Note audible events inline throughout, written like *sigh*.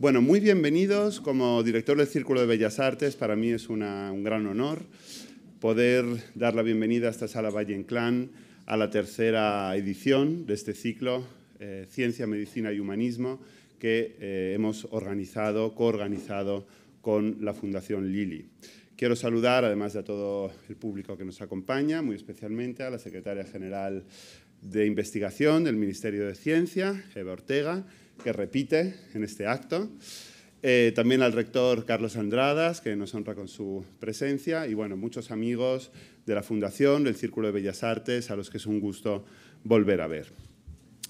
Bueno, muy bienvenidos. Como director del Círculo de Bellas Artes, para mí es un gran honor poder dar la bienvenida a esta sala Valle Inclán a la tercera edición de este ciclo eh, Ciencia, Medicina y Humanismo que eh, hemos organizado, coorganizado con la Fundación Lili. Quiero saludar, además de todo el público que nos acompaña, muy especialmente a la secretaria general de Investigación del Ministerio de Ciencia, Eva Ortega, que repite en este acto. Eh, también al rector Carlos Andradas, que nos honra con su presencia, y bueno, muchos amigos de la Fundación, del Círculo de Bellas Artes, a los que es un gusto volver a ver.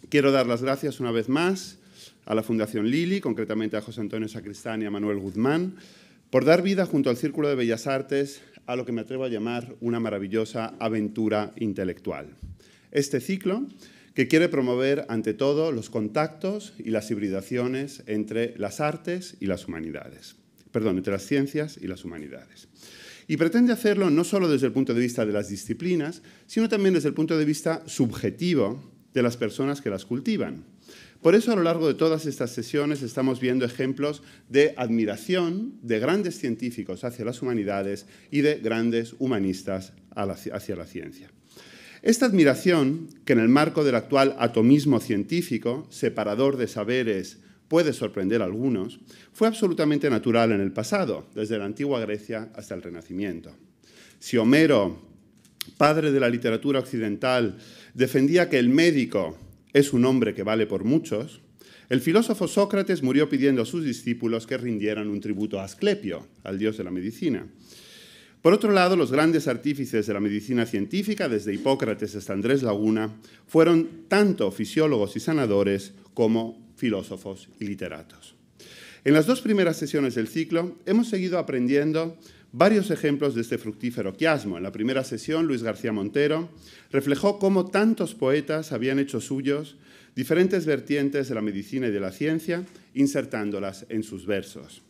Quiero dar las gracias una vez más a la Fundación Lili, concretamente a José Antonio Sacristán y a Manuel Guzmán, por dar vida junto al Círculo de Bellas Artes a lo que me atrevo a llamar una maravillosa aventura intelectual. Este ciclo que quiere promover ante todo los contactos y las hibridaciones entre las artes y las humanidades, perdón, entre las ciencias y las humanidades. Y pretende hacerlo no solo desde el punto de vista de las disciplinas, sino también desde el punto de vista subjetivo de las personas que las cultivan. Por eso a lo largo de todas estas sesiones estamos viendo ejemplos de admiración de grandes científicos hacia las humanidades y de grandes humanistas hacia la ciencia. Esta admiración, que en el marco del actual atomismo científico, separador de saberes, puede sorprender a algunos, fue absolutamente natural en el pasado, desde la antigua Grecia hasta el Renacimiento. Si Homero, padre de la literatura occidental, defendía que el médico es un hombre que vale por muchos, el filósofo Sócrates murió pidiendo a sus discípulos que rindieran un tributo a Asclepio, al dios de la medicina. Por otro lado, los grandes artífices de la medicina científica, desde Hipócrates hasta Andrés Laguna, fueron tanto fisiólogos y sanadores como filósofos y literatos. En las dos primeras sesiones del ciclo hemos seguido aprendiendo varios ejemplos de este fructífero quiasmo. En la primera sesión, Luis García Montero reflejó cómo tantos poetas habían hecho suyos diferentes vertientes de la medicina y de la ciencia, insertándolas en sus versos.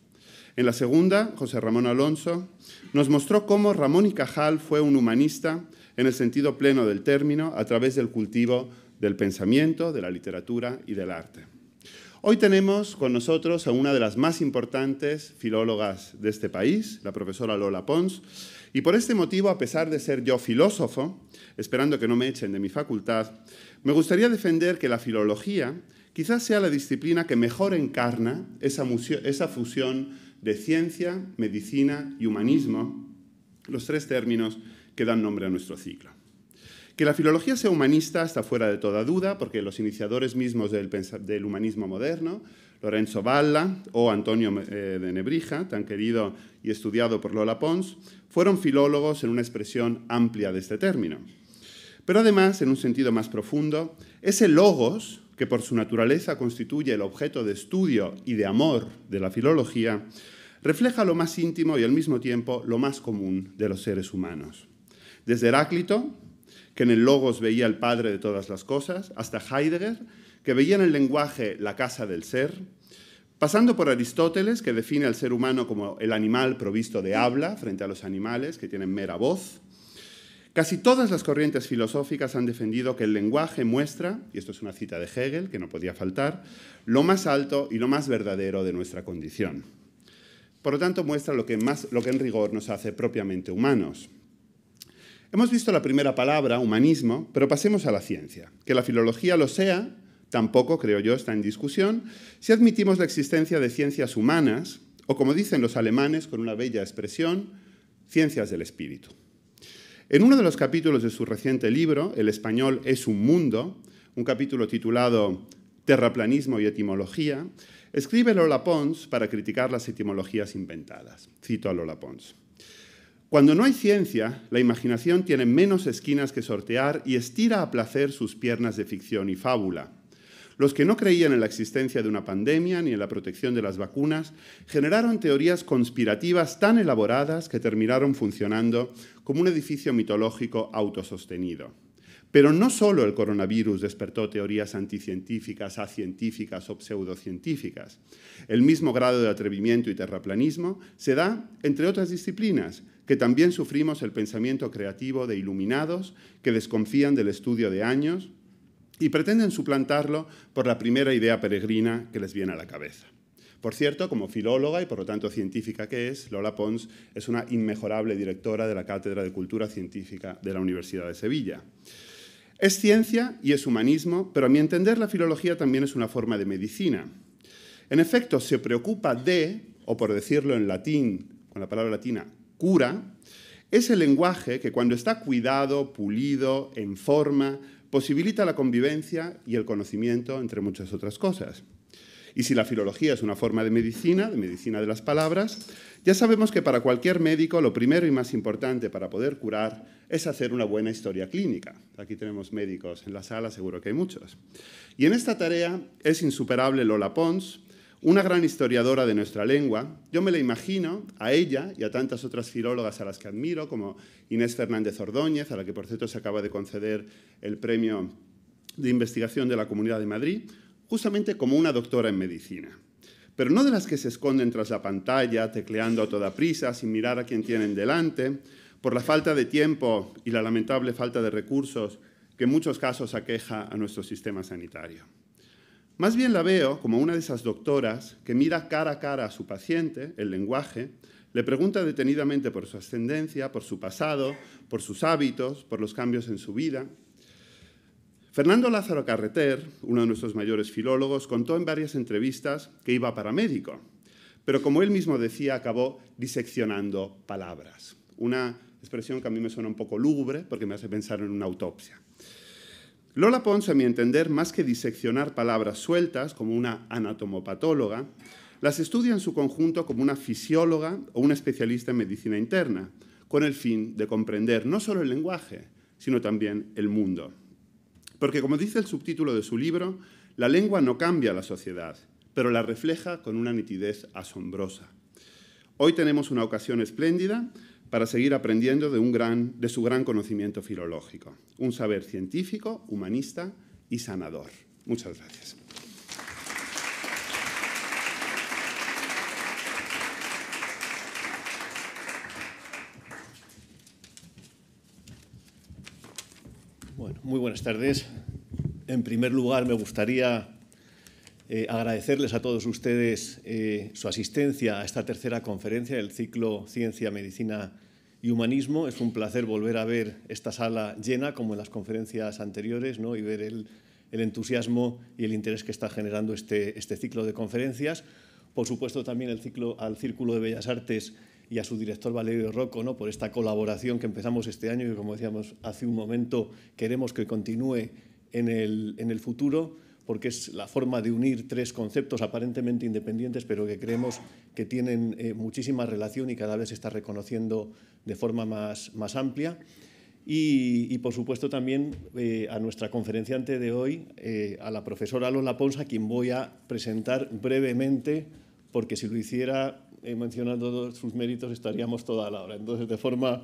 En la segunda, José Ramón Alonso nos mostró cómo Ramón y Cajal fue un humanista en el sentido pleno del término a través del cultivo del pensamiento, de la literatura y del arte. Hoy tenemos con nosotros a una de las más importantes filólogas de este país, la profesora Lola Pons, y por este motivo, a pesar de ser yo filósofo, esperando que no me echen de mi facultad, me gustaría defender que la filología quizás sea la disciplina que mejor encarna esa, esa fusión de ciencia, medicina y humanismo, los tres términos que dan nombre a nuestro ciclo. Que la filología sea humanista está fuera de toda duda, porque los iniciadores mismos del, humanismo moderno, Lorenzo Valla o Antonio eh, de Nebrija, tan querido y estudiado por Lola Pons, fueron filólogos en una expresión amplia de este término. Pero además, en un sentido más profundo, ese logos que por su naturaleza constituye el objeto de estudio y de amor de la filología, refleja lo más íntimo y al mismo tiempo lo más común de los seres humanos. Desde Heráclito, que en el Logos veía el padre de todas las cosas, hasta Heidegger, que veía en el lenguaje la casa del ser, pasando por Aristóteles, que define al ser humano como el animal provisto de habla frente a los animales que tienen mera voz, Casi todas las corrientes filosóficas han defendido que el lenguaje muestra, y esto es una cita de Hegel que no podía faltar, lo más alto y lo más verdadero de nuestra condición. Por lo tanto, muestra lo que, lo que en rigor nos hace propiamente humanos. Hemos visto la primera palabra, humanismo, pero pasemos a la ciencia. Que la filología lo sea, tampoco, creo yo, está en discusión, si admitimos la existencia de ciencias humanas, o como dicen los alemanes con una bella expresión, ciencias del espíritu. En uno de los capítulos de su reciente libro, El español es un mundo, un capítulo titulado Terraplanismo y etimología, escribe Lola Pons para criticar las etimologías inventadas. Cito a Lola Pons. Cuando no hay ciencia, la imaginación tiene menos esquinas que sortear y estira a placer sus piernas de ficción y fábula. Los que no creían en la existencia de una pandemia ni en la protección de las vacunas generaron teorías conspirativas tan elaboradas que terminaron funcionando como un edificio mitológico autosostenido. Pero no solo el coronavirus despertó teorías anticientíficas, acientíficas o pseudocientíficas. El mismo grado de atrevimiento y terraplanismo se da entre otras disciplinas, que también sufrimos el pensamiento creativo de iluminados que desconfían del estudio de años y pretenden suplantarlo por la primera idea peregrina que les viene a la cabeza. Por cierto, como filóloga y por lo tanto científica que es, Lola Pons es una inmejorable directora de la Cátedra de Cultura Científica de la Universidad de Sevilla. Es ciencia y es humanismo, pero a mi entender la filología también es una forma de medicina. En efecto, se preocupa de, o por decirlo en latín, con la palabra latina, cura, ese lenguaje que cuando está cuidado, pulido, en forma, posibilita la convivencia y el conocimiento, entre muchas otras cosas. Y si la filología es una forma de medicina, de medicina de las palabras, ya sabemos que para cualquier médico lo primero y más importante para poder curar es hacer una buena historia clínica. Aquí tenemos médicos en la sala, seguro que hay muchos. Y en esta tarea es insuperable Lola Pons, una gran historiadora de nuestra lengua. Yo me la imagino a ella y a tantas otras filólogas a las que admiro, como Inés Fernández Ordóñez, a la que por cierto se acaba de conceder el premio de investigación de la Comunidad de Madrid, justamente como una doctora en medicina, pero no de las que se esconden tras la pantalla, tecleando a toda prisa, sin mirar a quien tienen delante, por la falta de tiempo y la lamentable falta de recursos que en muchos casos aqueja a nuestro sistema sanitario. Más bien la veo como una de esas doctoras que mira cara a cara a su paciente, el lenguaje, le pregunta detenidamente por su ascendencia, por su pasado, por sus hábitos, por los cambios en su vida, Fernando Lázaro Carreter, uno de nuestros mayores filólogos, contó en varias entrevistas que iba para médico, pero como él mismo decía, acabó diseccionando palabras. Una expresión que a mí me suena un poco lúgubre porque me hace pensar en una autopsia. Lola Ponce, a mi entender, más que diseccionar palabras sueltas como una anatomopatóloga, las estudia en su conjunto como una fisióloga o una especialista en medicina interna, con el fin de comprender no solo el lenguaje, sino también el mundo. Porque como dice el subtítulo de su libro, la lengua no cambia la sociedad, pero la refleja con una nitidez asombrosa. Hoy tenemos una ocasión espléndida para seguir aprendiendo de, un gran, de su gran conocimiento filológico, un saber científico, humanista y sanador. Muchas gracias. Muy buenas tardes. En primer lugar, me gustaría eh, agradecerles a todos ustedes eh, su asistencia a esta tercera conferencia del ciclo Ciencia, Medicina y Humanismo. Es un placer volver a ver esta sala llena, como en las conferencias anteriores, y ver el, entusiasmo y el interés que está generando este, este ciclo de conferencias. Por supuesto, también el ciclo, al Círculo de Bellas Artes y a su director Valerio Rocco ¿no? por esta colaboración que empezamos este año y como decíamos hace un momento queremos que continúe en el, en el futuro porque es la forma de unir tres conceptos aparentemente independientes, pero que creemos que tienen eh, muchísima relación y cada vez se está reconociendo de forma más, más amplia. Y, por supuesto, también eh, a nuestra conferenciante de hoy, eh, a la profesora Lola Ponsa, a quien voy a presentar brevemente, porque si lo hiciera eh, mencionando sus méritos estaríamos toda la hora. Entonces, de forma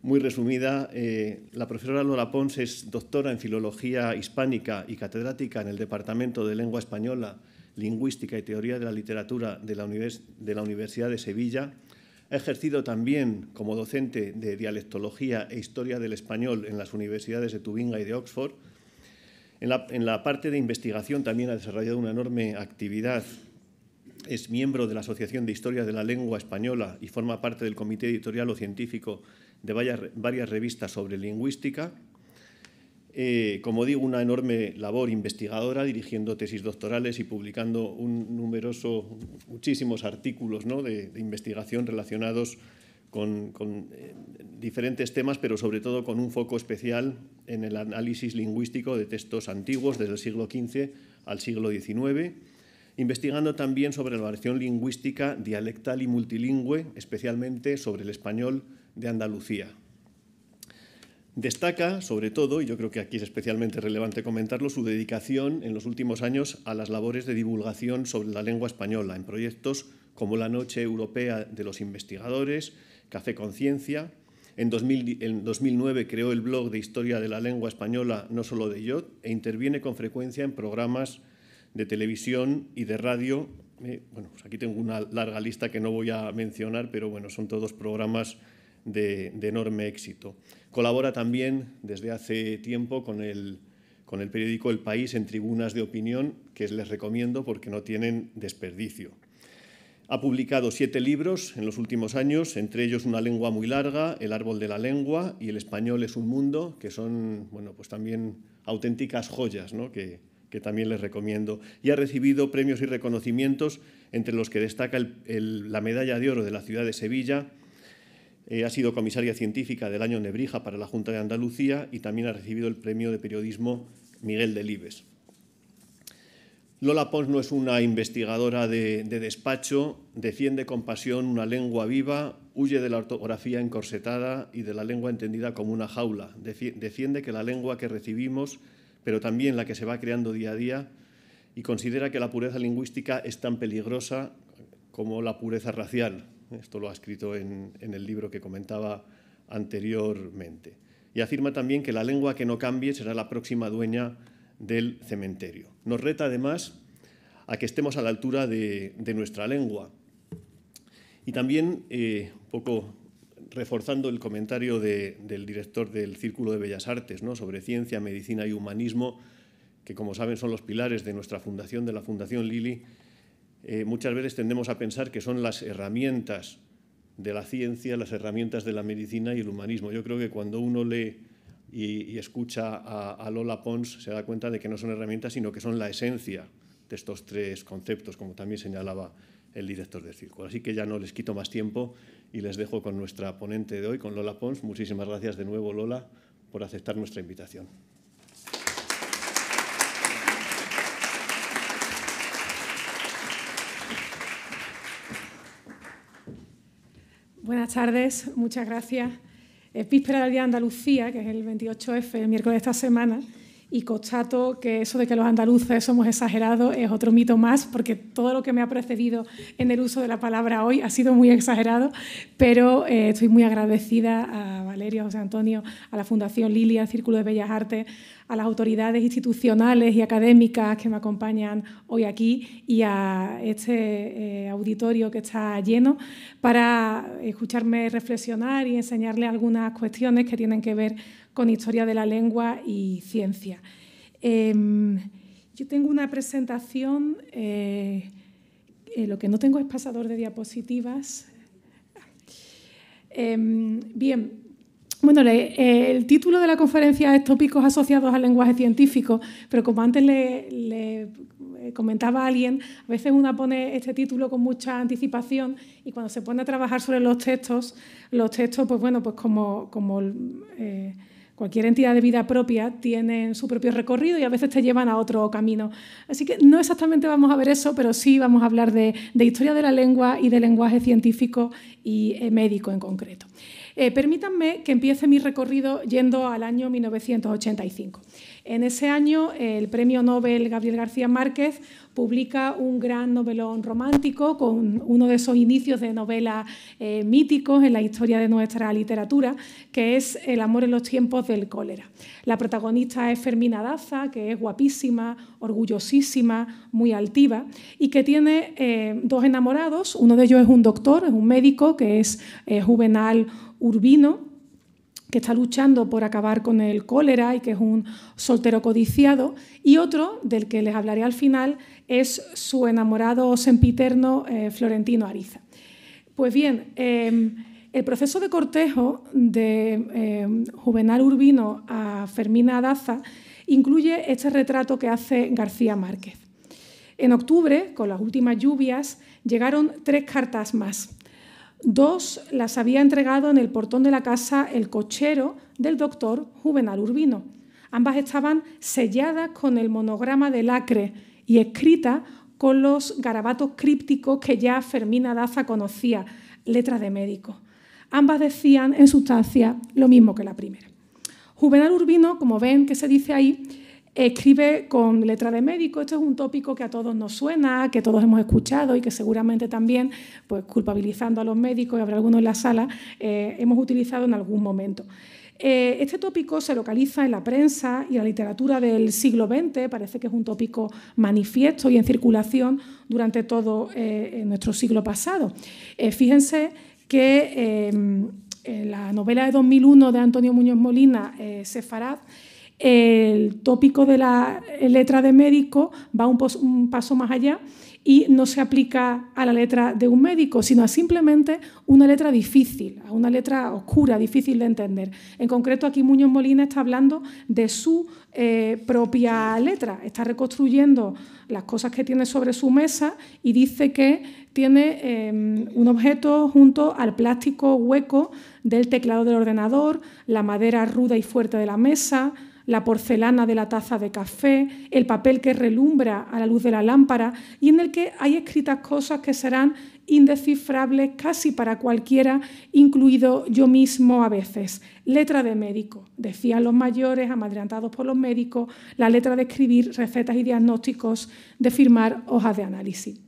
muy resumida, eh, la profesora Lola Pons es doctora en Filología Hispánica y catedrática en el Departamento de Lengua Española, Lingüística y Teoría de la Literatura de la, de la Universidad de Sevilla. Ha ejercido también como docente de dialectología e historia del español en las universidades de Tubinga y de Oxford. En la, en la parte de investigación también ha desarrollado una enorme actividad es miembro de la Asociación de Historia de la Lengua Española y forma parte del comité editorial o científico de varias revistas sobre lingüística. Eh, como digo, una enorme labor investigadora, dirigiendo tesis doctorales y publicando un muchísimos artículos ¿no? de, investigación relacionados con, eh, diferentes temas, pero sobre todo con un foco especial en el análisis lingüístico de textos antiguos desde el siglo XV al siglo XIX investigando también sobre la variación lingüística dialectal y multilingüe, especialmente sobre el español de Andalucía. Destaca, sobre todo, y yo creo que aquí es especialmente relevante comentarlo, su dedicación en los últimos años a las labores de divulgación sobre la lengua española, en proyectos como la Noche Europea de los Investigadores, Café Conciencia. En, en 2009 creó el blog de historia de la lengua española No Solo de yo, e interviene con frecuencia en programas de televisión y de radio. Eh, bueno, pues aquí tengo una larga lista que no voy a mencionar, pero bueno, son todos programas de, enorme éxito. Colabora también desde hace tiempo con el, con el periódico El País en tribunas de opinión, que les recomiendo porque no tienen desperdicio. Ha publicado siete libros en los últimos años, entre ellos Una lengua muy larga, El árbol de la lengua y El español es un mundo, que son bueno, pues también auténticas joyas ¿no? que, que también les recomiendo, y ha recibido premios y reconocimientos, entre los que destaca la Medalla de Oro de la Ciudad de Sevilla, eh, ha sido comisaria científica del año Nebrija para la Junta de Andalucía y también ha recibido el premio de periodismo Miguel Delibes. Lola Pons no es una investigadora de, despacho, defiende con pasión una lengua viva, huye de la ortografía encorsetada y de la lengua entendida como una jaula. Defiende que la lengua que recibimos pero también la que se va creando día a día, y considera que la pureza lingüística es tan peligrosa como la pureza racial. Esto lo ha escrito en, el libro que comentaba anteriormente. Y afirma también que la lengua que no cambie será la próxima dueña del cementerio. Nos reta además a que estemos a la altura de, nuestra lengua. Y también, eh, poco reforzando el comentario del director del Círculo de Bellas Artes sobre ciencia, medicina y humanismo, que como saben son los pilares de nuestra fundación, de la Fundación Lili, eh, muchas veces tendemos a pensar que son las herramientas de la ciencia, las herramientas de la medicina y el humanismo. Yo creo que cuando uno lee y, escucha a, a, Lola Pons se da cuenta de que no son herramientas, sino que son la esencia de estos tres conceptos, como también señalaba el director del circo Así que ya no les quito más tiempo y les dejo con nuestra ponente de hoy, con Lola Pons. Muchísimas gracias de nuevo, Lola, por aceptar nuestra invitación. Buenas tardes, muchas gracias. Es víspera del Día de Andalucía, que es el 28F, el miércoles de esta semana, y constato que eso de que los andaluces somos exagerados es otro mito más, porque todo lo que me ha precedido en el uso de la palabra hoy ha sido muy exagerado, pero eh, estoy muy agradecida a Valeria José Antonio, a la Fundación Lilia, Círculo de Bellas Artes, a las autoridades institucionales y académicas que me acompañan hoy aquí y a este eh, auditorio que está lleno para escucharme reflexionar y enseñarle algunas cuestiones que tienen que ver con historia de la lengua y ciencia. Em, yo tengo una presentación, eh, eh, lo que no tengo es pasador de diapositivas. Em, bien, bueno, eh, el título de la conferencia es Tópicos asociados al lenguaje científico, pero como antes le, le comentaba alguien, a veces uno pone este título con mucha anticipación y cuando se pone a trabajar sobre los textos, los textos, pues bueno, pues como, como Cualquier entidad de vida propia tiene su propio recorrido y a veces te llevan a otro camino. Así que no exactamente vamos a ver eso, pero sí vamos a hablar de, historia de la lengua y de lenguaje científico y eh, médico en concreto. Eh, permítanme que empiece mi recorrido yendo al año 1985. En ese año, el premio Nobel Gabriel García Márquez publica un gran novelón romántico con uno de esos inicios de novelas eh, míticos en la historia de nuestra literatura, que es El amor en los tiempos del cólera. La protagonista es Fermina Daza, que es guapísima, orgullosísima, muy altiva, y que tiene eh, dos enamorados. Uno de ellos es un doctor, es un médico, que es eh, Juvenal Urbino, que está luchando por acabar con el cólera y que es un soltero codiciado, y otro, del que les hablaré al final, es su enamorado sempiterno eh, Florentino Ariza. Pues bien, em, el proceso de cortejo de em, Juvenal Urbino a Fermina Daza incluye este retrato que hace García Márquez. En octubre, con las últimas lluvias, llegaron tres cartas más Dos las había entregado en el portón de la casa el cochero del doctor Juvenal Urbino. Ambas estaban selladas con el monograma de lacre y escritas con los garabatos crípticos que ya Fermina Daza conocía, letras de médico. Ambas decían en sustancia lo mismo que la primera. Juvenal Urbino, como ven que se dice ahí, escribe con letra de médico. Esto es un tópico que a todos nos suena, que todos hemos escuchado y que seguramente también, pues culpabilizando a los médicos, y habrá algunos en la sala, eh, hemos utilizado en algún momento. Eh, este tópico se localiza en la prensa y la literatura del siglo XX, parece que es un tópico manifiesto y en circulación durante todo eh, nuestro siglo pasado. fíjense que en la novela de 2001 de Antonio Muñoz Molina, Sefarad, el tópico de la eh, letra de médico va un, paso más allá y no se aplica a la letra de un médico, sino a simplemente una letra difícil, a una letra oscura, difícil de entender. En concreto, aquí Muñoz Molina está hablando de su eh, propia letra, está reconstruyendo las cosas que tiene sobre su mesa y dice que tiene em, un objeto junto al plástico hueco del teclado del ordenador, la madera ruda y fuerte de la mesa, la porcelana de la taza de café, el papel que relumbra a la luz de la lámpara y en el que hay escritas cosas que serán indecifrables casi para cualquiera, incluido yo mismo a veces. Letra de médico, decían los mayores, amadrantados por los médicos, la letra de escribir recetas y diagnósticos, de firmar hojas de análisis.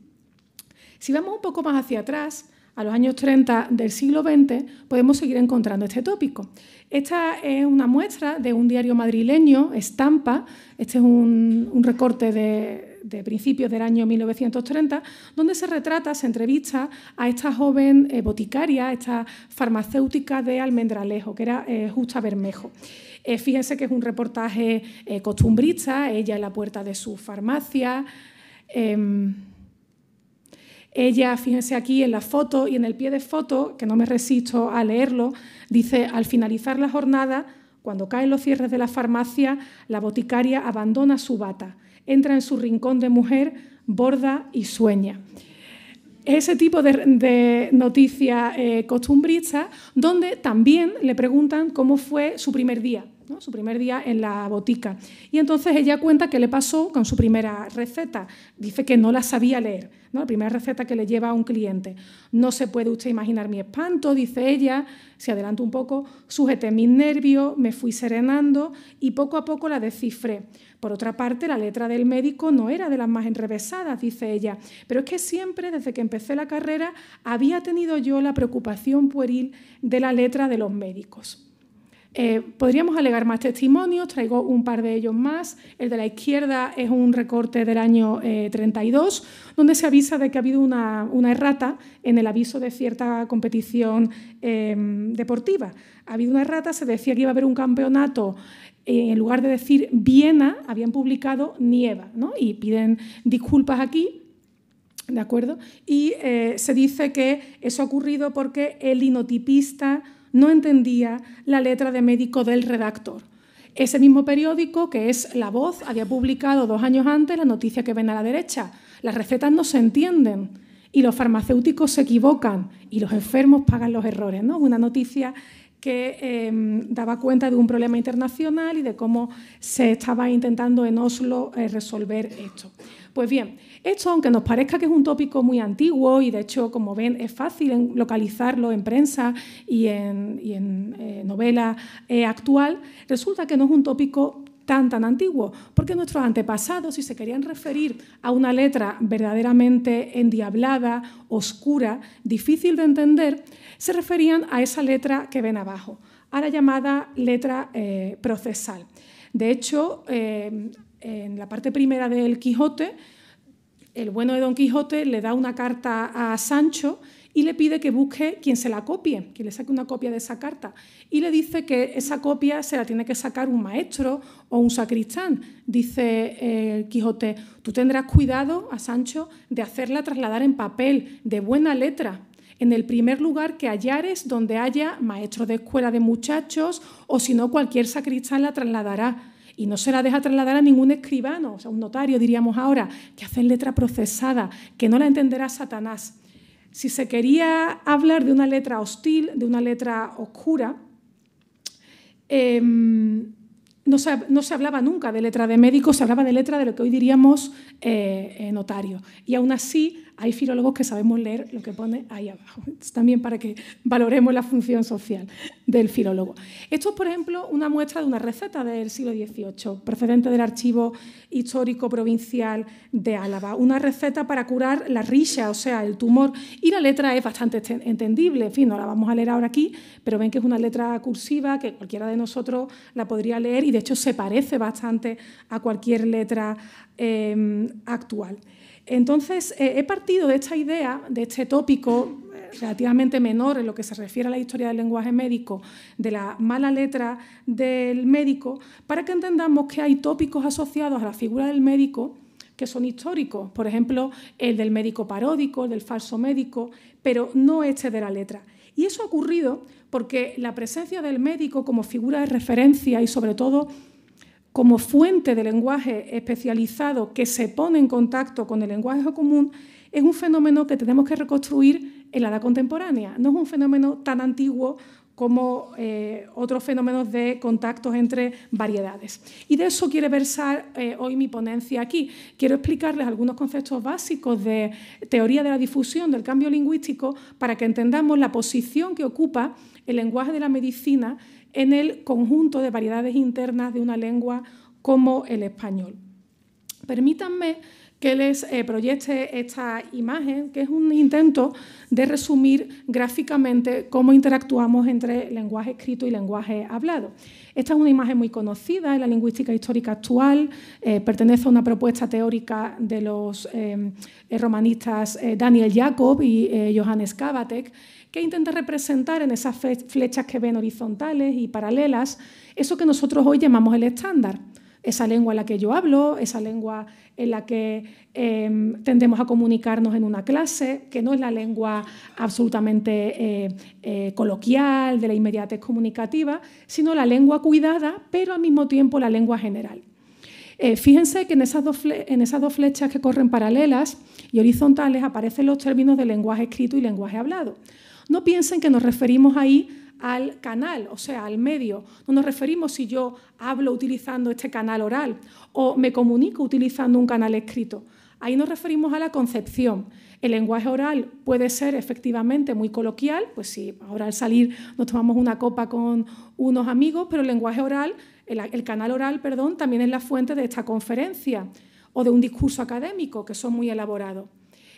Si vamos un poco más hacia atrás, a los años 30 del siglo XX, podemos seguir encontrando este tópico. Esta es una muestra de un diario madrileño, Estampa, este es un, recorte de, principios del año 1930, donde se retrata, se entrevista a esta joven eh, boticaria, esta farmacéutica de Almendralejo, que era eh, Justa Bermejo. Eh, fíjense que es un reportaje eh, costumbrista, ella en la puerta de su farmacia. Em, ella, fíjense aquí en la foto y en el pie de foto, que no me resisto a leerlo, dice, al finalizar la jornada, cuando caen los cierres de la farmacia, la boticaria abandona su bata, entra en su rincón de mujer, borda y sueña. Ese tipo de, de noticia eh, costumbrista, donde también le preguntan cómo fue su primer día su primer día en la botica. Y entonces ella cuenta qué le pasó con su primera receta. Dice que no la sabía leer, la primera receta que le lleva a un cliente. No se puede usted imaginar mi espanto, dice ella, se adelanto un poco, sujeté mis nervios, me fui serenando y poco a poco la descifré. Por otra parte, la letra del médico no era de las más enrevesadas, dice ella, pero es que siempre, desde que empecé la carrera, había tenido yo la preocupación pueril de la letra de los médicos. Eh, podríamos alegar más testimonios, traigo un par de ellos más. El de la izquierda es un recorte del año 32, eh, donde se avisa de que ha habido una, errata en el aviso de cierta competición eh, deportiva. Ha habido una errata, se decía que iba a haber un campeonato en lugar de decir Viena, habían publicado Nieva, Y piden disculpas aquí, ¿de acuerdo? Y se dice que eso ha ocurrido porque el linotipista no entendía la letra de médico del redactor. Ese mismo periódico, que es La Voz, había publicado dos años antes la noticia que ven a la derecha. Las recetas no se entienden y los farmacéuticos se equivocan y los enfermos pagan los errores. ¿no? Una noticia que em, daba cuenta de un problema internacional y de cómo se estaba intentando en Oslo eh, resolver esto. Pues bien, esto, aunque nos parezca que es un tópico muy antiguo y de hecho, como ven, es fácil localizarlo en prensa y en, eh, novela eh, actual, resulta que no es un tópico tan, tan antiguo, porque nuestros antepasados, si se querían referir a una letra verdaderamente endiablada, oscura, difícil de entender, se referían a esa letra que ven abajo, a la llamada letra eh, procesal. De hecho, eh, en la parte primera del Quijote, el bueno de Don Quijote le da una carta a Sancho y le pide que busque quien se la copie, que le saque una copia de esa carta. Y le dice que esa copia se la tiene que sacar un maestro o un sacristán. Dice eh, Quijote, tú tendrás cuidado a Sancho de hacerla trasladar en papel, de buena letra, en el primer lugar que hallares donde haya maestro de escuela de muchachos o si no cualquier sacristán la trasladará. Y no se la deja trasladar a ningún escribano, o sea, un notario, diríamos ahora, que hace letra procesada, que no la entenderá Satanás. Si se quería hablar de una letra hostil, de una letra oscura, em, no, se, hablaba nunca de letra de médico, se hablaba de letra de lo que hoy diríamos eh, eh, notario. Y aún así hay filólogos que sabemos leer lo que pone ahí abajo. también para que valoremos la función social del filólogo. Esto es, por ejemplo, una muestra de una receta del siglo XVIII, procedente del Archivo Histórico Provincial de Álava. Una receta para curar la risa, o sea, el tumor. Y la letra es bastante este, entendible. En fin, no la vamos a leer ahora aquí, pero ven que es una letra cursiva que cualquiera de nosotros la podría leer y, de hecho, se parece bastante a cualquier letra eh, actual. Entonces, eh, he partido de esta idea, de este tópico eh, relativamente menor en lo que se refiere a la historia del lenguaje médico, de la mala letra del médico, para que entendamos que hay tópicos asociados a la figura del médico que son históricos, por ejemplo, el del médico paródico, el del falso médico, pero no este de la letra. Y eso ha ocurrido porque la presencia del médico como figura de referencia y sobre todo como fuente de lenguaje especializado que se pone en contacto con el lenguaje común, es un fenómeno que tenemos que reconstruir en la edad contemporánea. No es un fenómeno tan antiguo como eh, otros fenómenos de contactos entre variedades. Y de eso quiere versar eh, hoy mi ponencia aquí. Quiero explicarles algunos conceptos básicos de teoría de la difusión del cambio lingüístico para que entendamos la posición que ocupa el lenguaje de la medicina en el conjunto de variedades internas de una lengua como el español. Permítanme que les eh, proyecte esta imagen, que es un intento de resumir gráficamente cómo interactuamos entre lenguaje escrito y lenguaje hablado. Esta es una imagen muy conocida en la lingüística histórica actual, eh, pertenece a una propuesta teórica de los eh, romanistas Daniel Jacob y Johannes Kabatek, que intenta representar en esas flechas que ven horizontales y paralelas eso que nosotros hoy llamamos el estándar esa lengua en la que yo hablo, esa lengua en la que em, tendemos a comunicarnos en una clase, que no es la lengua absolutamente eh, eh, coloquial, de la inmediatez comunicativa, sino la lengua cuidada, pero al mismo tiempo la lengua general. Eh, fíjense que en esas, en esas dos flechas que corren paralelas y horizontales aparecen los términos de lenguaje escrito y lenguaje hablado. No piensen que nos referimos ahí al canal, o sea, al medio. No nos referimos si yo hablo utilizando este canal oral o me comunico utilizando un canal escrito. Ahí nos referimos a la concepción. El lenguaje oral puede ser efectivamente muy coloquial, pues si ahora al salir nos tomamos una copa con unos amigos, pero el lenguaje oral, el canal oral, perdón, también es la fuente de esta conferencia o de un discurso académico que son muy elaborados.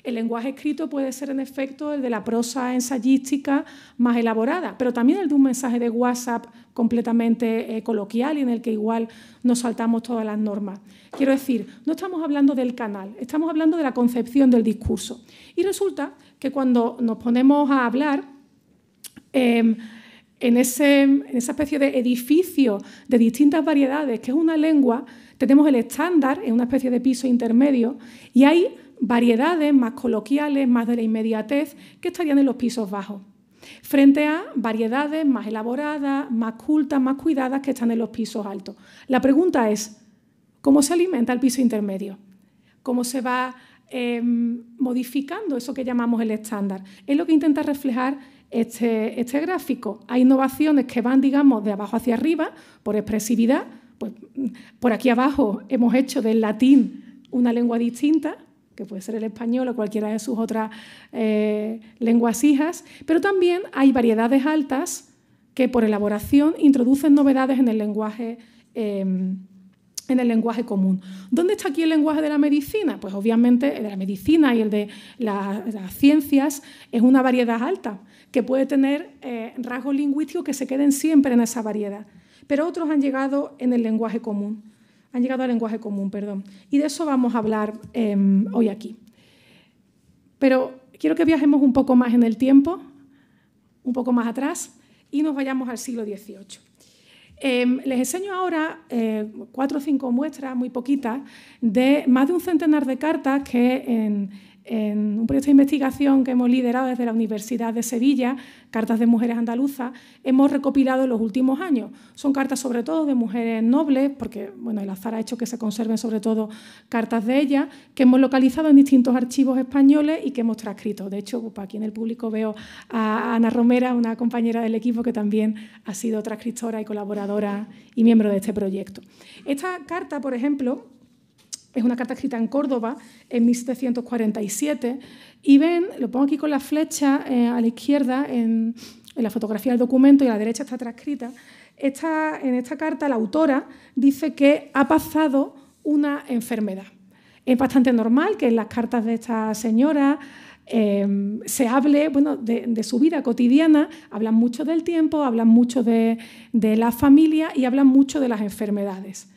El lenguaje escrito puede ser en efecto el de la prosa ensayística más elaborada, pero también el de un mensaje de WhatsApp completamente eh, coloquial y en el que igual nos saltamos todas las normas. Quiero decir, no estamos hablando del canal, estamos hablando de la concepción del discurso. Y resulta que cuando nos ponemos a hablar, em, en, esa especie de edificio de distintas variedades, que es una lengua, tenemos el estándar, en una especie de piso intermedio, y hay variedades más coloquiales, más de la inmediatez, que estarían en los pisos bajos, frente a variedades más elaboradas, más cultas, más cuidadas, que están en los pisos altos. La pregunta es, ¿cómo se alimenta el piso intermedio? ¿Cómo se va em, modificando eso que llamamos el estándar? Es lo que intenta reflejar este, este, gráfico. Hay innovaciones que van, digamos, de abajo hacia arriba, por expresividad, pues por aquí abajo hemos hecho del latín una lengua distinta, que puede ser el español o cualquiera de sus otras eh, lenguas hijas, pero también hay variedades altas que por elaboración introducen novedades en el lenguaje. Em, en el lenguaje común. ¿Dónde está aquí el lenguaje de la medicina? Pues obviamente el de la medicina y el de las ciencias es una variedad alta que puede tener eh, rasgos lingüísticos que se queden siempre en esa variedad, pero otros han llegado en el lenguaje común han llegado al lenguaje común, perdón. Y de eso vamos a hablar em, hoy aquí. Pero quiero que viajemos un poco más en el tiempo, un poco más atrás, y nos vayamos al siglo XVIII. Em, les enseño ahora eh, cuatro o cinco muestras, muy poquitas, de más de un centenar de cartas que en en un proyecto de investigación que hemos liderado desde la Universidad de Sevilla, Cartas de Mujeres Andaluzas, hemos recopilado en los últimos años. Son cartas sobre todo de mujeres nobles, porque bueno, el azar ha hecho que se conserven sobre todo cartas de ellas, que hemos localizado en distintos archivos españoles y que hemos transcrito. De hecho, pues, aquí en el público veo a Ana Romera, una compañera del equipo que también ha sido transcriptora y colaboradora y miembro de este proyecto. Esta carta, por ejemplo, es una carta escrita en Córdoba en 1747, y ven, lo pongo aquí con la flecha eh, a la izquierda en, la fotografía del documento y a la derecha está transcrita, esta, en esta carta la autora dice que ha pasado una enfermedad. Es bastante normal que en las cartas de esta señora eh, se hable bueno, de, su vida cotidiana, hablan mucho del tiempo, hablan mucho de, de la familia y hablan mucho de las enfermedades.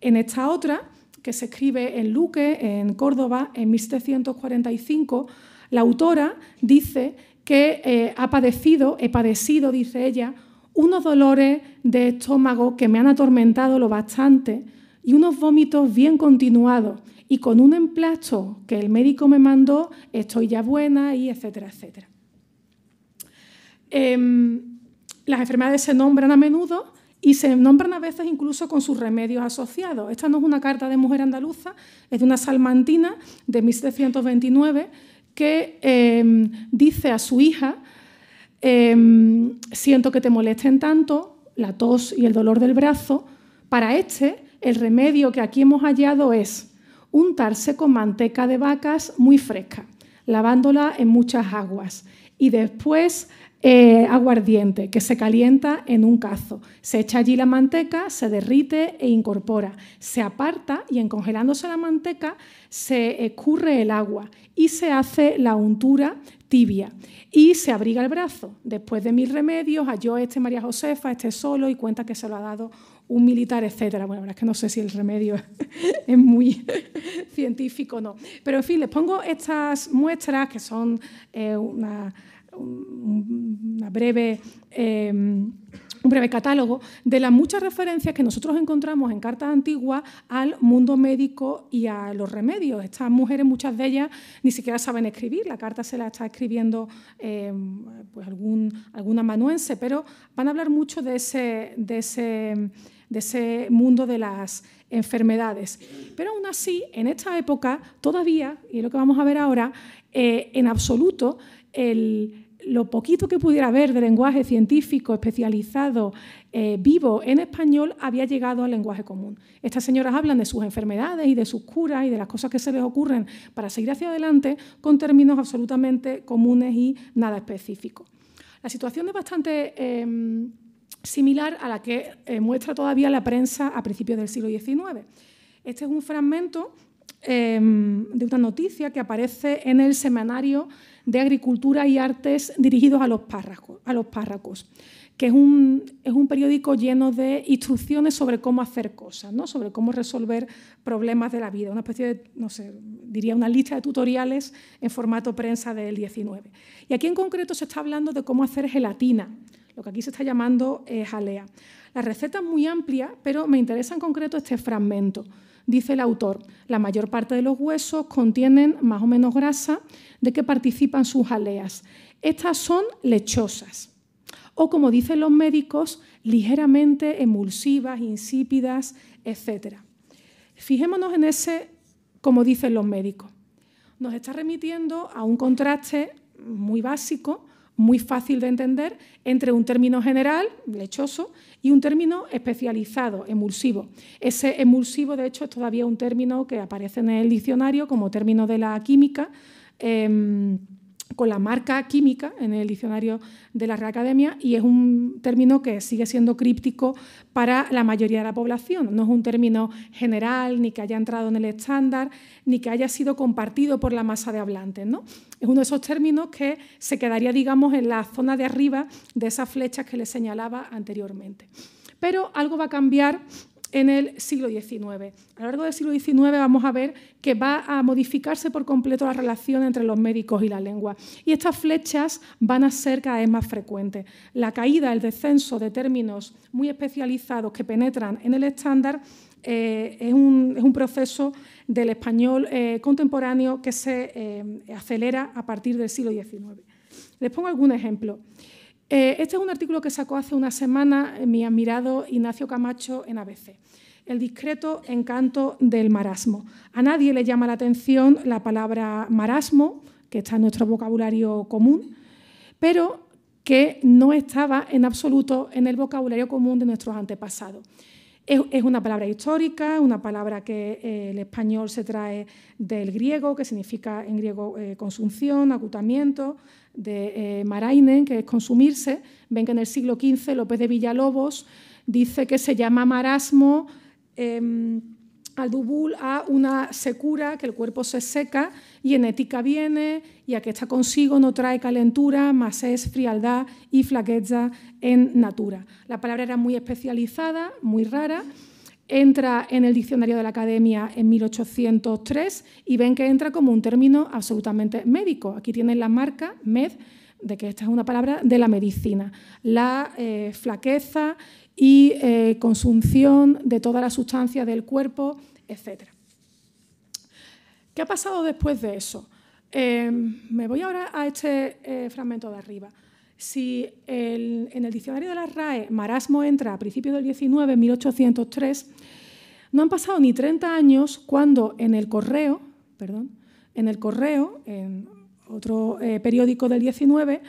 En esta otra, que se escribe en Luque, en Córdoba, en 1745, la autora dice que eh, ha padecido, he padecido, dice ella, unos dolores de estómago que me han atormentado lo bastante y unos vómitos bien continuados. Y con un emplasto que el médico me mandó, estoy ya buena y etcétera, etcétera. Em, las enfermedades se nombran a menudo y se nombran a veces incluso con sus remedios asociados. Esta no es una carta de mujer andaluza, es de una salmantina de 1729 que em, dice a su hija, em, siento que te molesten tanto la tos y el dolor del brazo, para este el remedio que aquí hemos hallado es untarse con manteca de vacas muy fresca, lavándola en muchas aguas y después eh, aguardiente que se calienta en un cazo. Se echa allí la manteca, se derrite e incorpora. Se aparta y en congelándose la manteca se escurre el agua y se hace la untura tibia. Y se abriga el brazo. Después de mil remedios, halló ah, este María Josefa, este solo, y cuenta que se lo ha dado un militar, etcétera. Bueno, la verdad es que no sé si el remedio *laughs* es muy científico o no. Pero en fin, les pongo estas muestras que son eh, una una breve, eh, un breve catálogo de las muchas referencias que nosotros encontramos en cartas antiguas al mundo médico y a los remedios. Estas mujeres, muchas de ellas, ni siquiera saben escribir, la carta se la está escribiendo eh, pues algún, algún amanuense, pero van a hablar mucho de ese, de ese, de ese mundo de las enfermedades. Pero aún así, en esta época, todavía, y es lo que vamos a ver ahora, eh, en absoluto el lo poquito que pudiera haber de lenguaje científico especializado eh, vivo en español había llegado al lenguaje común. Estas señoras hablan de sus enfermedades y de sus curas y de las cosas que se les ocurren para seguir hacia adelante con términos absolutamente comunes y nada específicos. La situación es bastante em, similar a la que eh, muestra todavía la prensa a principios del siglo XIX. Este es un fragmento em, de una noticia que aparece en el semanario de Agricultura y Artes dirigidos a los párracos, a los que es un, es un, periódico lleno de instrucciones sobre cómo hacer cosas, ¿no? sobre cómo resolver problemas de la vida, una especie de, no sé, diría una lista de tutoriales en formato prensa del 19. Y aquí en concreto se está hablando de cómo hacer gelatina, lo que aquí se está llamando eh, jalea. La receta es muy amplia, pero me interesa en concreto este fragmento. Dice el autor, la mayor parte de los huesos contienen más o menos grasa de que participan sus jaleas. Estas son lechosas o, como dicen los médicos, ligeramente emulsivas, insípidas, etc. Fijémonos en ese, como dicen los médicos. Nos está remitiendo a un contraste muy básico muy fácil de entender entre un término general, lechoso, y un término especializado, emulsivo. Ese emulsivo, de hecho, es todavía un término que aparece en el diccionario como término de la química. Em, con la marca química en el diccionario de la Real Academia y es un término que sigue siendo críptico para la mayoría de la población. No es un término general, ni que haya entrado en el estándar, ni que haya sido compartido por la masa de hablantes. ¿no? Es uno de esos términos que se quedaría, digamos, en la zona de arriba de esas flechas que les señalaba anteriormente. Pero algo va a cambiar en el siglo XIX. A lo largo del siglo XIX vamos a ver que va a modificarse por completo la relación entre los médicos y la lengua. Y estas flechas van a ser cada vez más frecuentes. La caída, el descenso de términos muy especializados que penetran en el estándar eh, es, un, proceso del español eh, contemporáneo que se eh, acelera a partir del siglo XIX. Les pongo algún ejemplo. Eh, este es un artículo que sacó hace una semana eh, mi admirado Ignacio Camacho en ABC. El discreto encanto del marasmo. A nadie le llama la atención la palabra marasmo, que está en nuestro vocabulario común, pero que no estaba en absoluto en el vocabulario común de nuestros antepasados. Es, una palabra histórica, una palabra que eh, el español se trae del griego, que significa en griego eh, consunción, acutamiento, de eh, Marainen, que es consumirse. Ven que en el siglo XV López de Villalobos dice que se llama marasmo em, al dubul a una secura, que el cuerpo se seca, y en ética viene, y a que está consigo no trae calentura, más es frialdad y flaqueza en natura. La palabra era muy especializada, muy rara entra en el diccionario de la academia en 1803 y ven que entra como un término absolutamente médico. Aquí tienen la marca med, de que esta es una palabra de la medicina. La eh, flaqueza y eh, de toda la sustancia del cuerpo, etc. ¿Qué ha pasado después de eso? Eh, me voy ahora a este eh, fragmento de arriba. Si en el diccionario de la RAE marasmo entra a principios del 19, 1803, no han pasado ni 30 años cuando en el correo, perdón, en el correo, en otro eh, periódico del 19,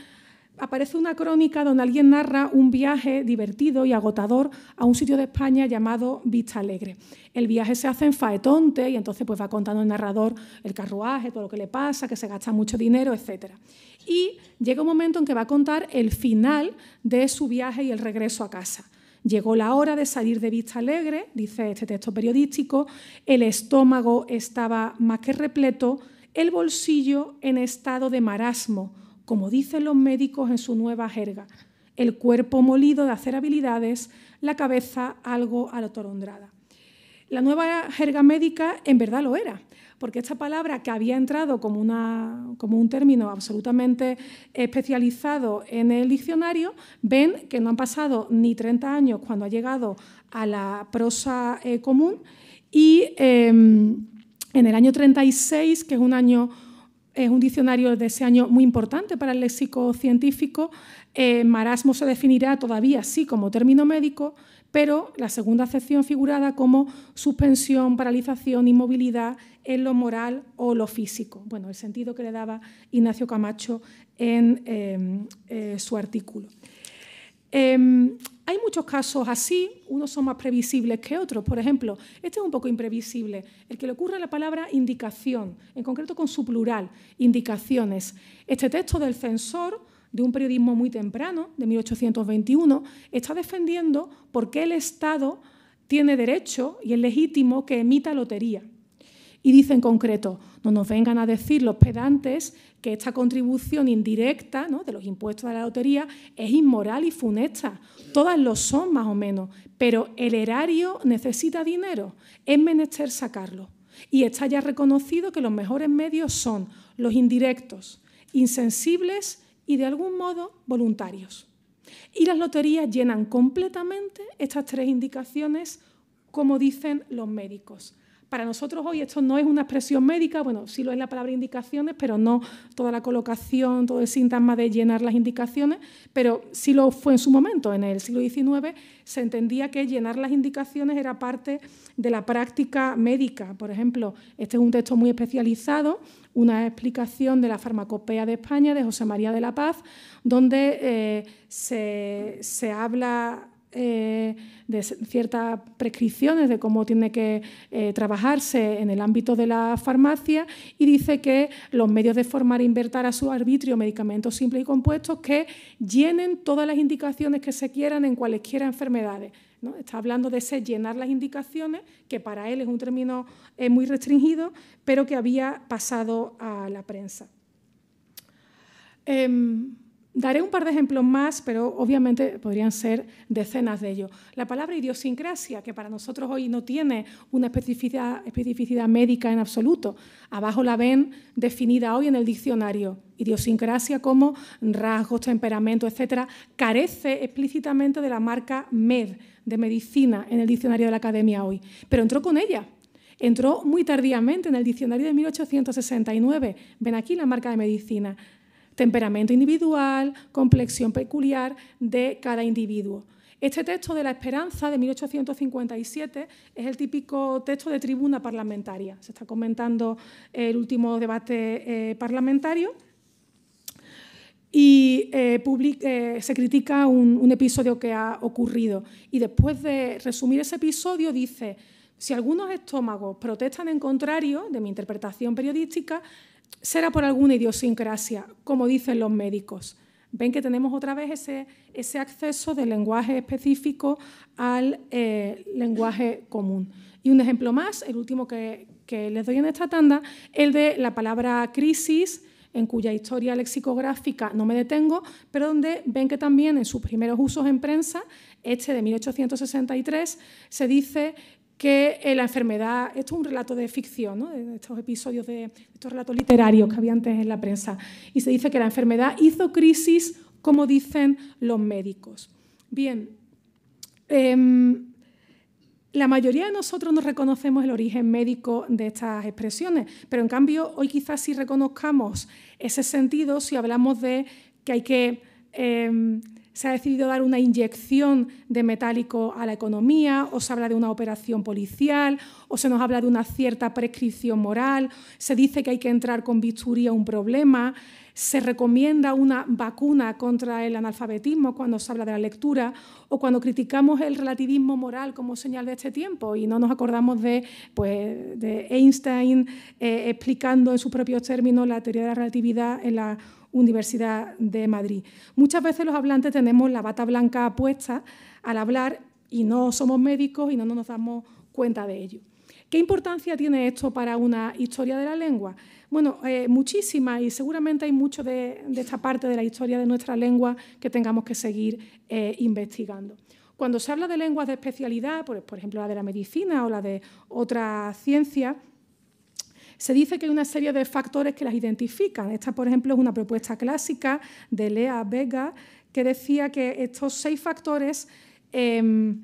aparece una crónica donde alguien narra un viaje divertido y agotador a un sitio de España llamado Vista Alegre. El viaje se hace en Faetonte y entonces pues va contando el narrador el carruaje, todo lo que le pasa, que se gasta mucho dinero, etc. Y llega un momento en que va a contar el final de su viaje y el regreso a casa. Llegó la hora de salir de Vista Alegre, dice este texto periodístico, el estómago estaba más que repleto, el bolsillo en estado de marasmo como dicen los médicos en su nueva jerga, el cuerpo molido de hacer habilidades, la cabeza algo a La nueva jerga médica en verdad lo era, porque esta palabra que había entrado como, una, como un término absolutamente especializado en el diccionario, ven que no han pasado ni 30 años cuando ha llegado a la prosa eh, común y em, en el año 36, que es un año es un diccionario de ese año muy importante para el léxico científico. Eh, marasmo se definirá todavía así como término médico, pero la segunda acepción figurada como suspensión, paralización, inmovilidad en lo moral o lo físico. Bueno, el sentido que le daba Ignacio Camacho en eh, eh, su artículo. Em, hay muchos casos así, unos son más previsibles que otros. Por ejemplo, este es un poco imprevisible, el que le ocurre la palabra indicación, en concreto con su plural, indicaciones. Este texto del censor de un periodismo muy temprano, de 1821, está defendiendo por qué el Estado tiene derecho y es legítimo que emita lotería. Y dice en concreto, no nos vengan a decir los pedantes que esta contribución indirecta de los impuestos a la lotería es inmoral y funesta. Todas lo son más o menos, pero el erario necesita dinero, es menester sacarlo. Y está ya reconocido que los mejores medios son los indirectos, insensibles y de algún modo voluntarios. Y las loterías llenan completamente estas tres indicaciones, como dicen los médicos. Para nosotros hoy esto no es una expresión médica, bueno, sí lo es la palabra indicaciones, pero no toda la colocación, todo el síntoma de llenar las indicaciones, pero sí lo fue en su momento. En el siglo XIX se entendía que llenar las indicaciones era parte de la práctica médica. Por ejemplo, este es un texto muy especializado, una explicación de la farmacopea de España de José María de la Paz, donde eh, se, se habla eh, de ciertas prescripciones de cómo tiene que eh, trabajarse en el ámbito de la farmacia y dice que los medios de formar e invertir a su arbitrio medicamentos simples y compuestos que llenen todas las indicaciones que se quieran en cualesquiera enfermedades. ¿no? Está hablando de ese llenar las indicaciones, que para él es un término eh, muy restringido, pero que había pasado a la prensa. Em, Daré un par de ejemplos más, pero obviamente podrían ser decenas de ellos. La palabra idiosincrasia, que para nosotros hoy no tiene una especificidad, médica en absoluto, abajo la ven definida hoy en el diccionario. Idiosincrasia como rasgos, temperamento, etcétera, carece explícitamente de la marca med, de medicina, en el diccionario de la academia hoy, pero entró con ella entró muy tardíamente en el diccionario de 1869. Ven aquí la marca de medicina temperamento individual, complexión peculiar de cada individuo. Este texto de la esperanza de 1857 es el típico texto de tribuna parlamentaria. Se está comentando el último debate eh, parlamentario y eh, eh, se critica un episodio que ha ocurrido. Y después de resumir ese episodio dice, si algunos estómagos protestan en contrario de mi interpretación periodística, será por alguna idiosincrasia, como dicen los médicos. Ven que tenemos otra vez ese, acceso del lenguaje específico al eh, lenguaje común. Y un ejemplo más, el último que, que les doy en esta tanda, el de la palabra crisis, en cuya historia lexicográfica no me detengo, pero donde ven que también en sus primeros usos en prensa, este de 1863, se dice que eh, la enfermedad, esto es un relato de ficción, ¿no? de estos episodios, de, estos relatos literarios que había antes en la prensa, y se dice que la enfermedad hizo crisis, como dicen los médicos. Bien, em, la mayoría de nosotros no reconocemos el origen médico de estas expresiones, pero en cambio hoy quizás sí reconozcamos ese sentido si hablamos de que hay que... Em, se ha decidido dar una inyección de metálico a la economía, o se habla de una operación policial, o se nos habla de una cierta prescripción moral, se dice que hay que entrar con bisturí a un problema, se recomienda una vacuna contra el analfabetismo cuando se habla de la lectura, o cuando criticamos el relativismo moral como señal de este tiempo y no nos acordamos de, pues, de Einstein eh, explicando en sus propios términos la teoría de la relatividad en la Universidad de Madrid. Muchas veces los hablantes tenemos la bata blanca puesta al hablar y no somos médicos y no nos damos cuenta de ello. ¿Qué importancia tiene esto para una historia de la lengua? Bueno, eh, muchísima y seguramente hay mucho de, esta parte de la historia de nuestra lengua que tengamos que seguir eh, investigando. Cuando se habla de lenguas de especialidad, por, pues, por ejemplo la de la medicina o la de otra ciencia, se dice que hay una serie de factores que las identifican. Esta, por ejemplo, es una propuesta clásica de Lea Vega que decía que estos seis factores em,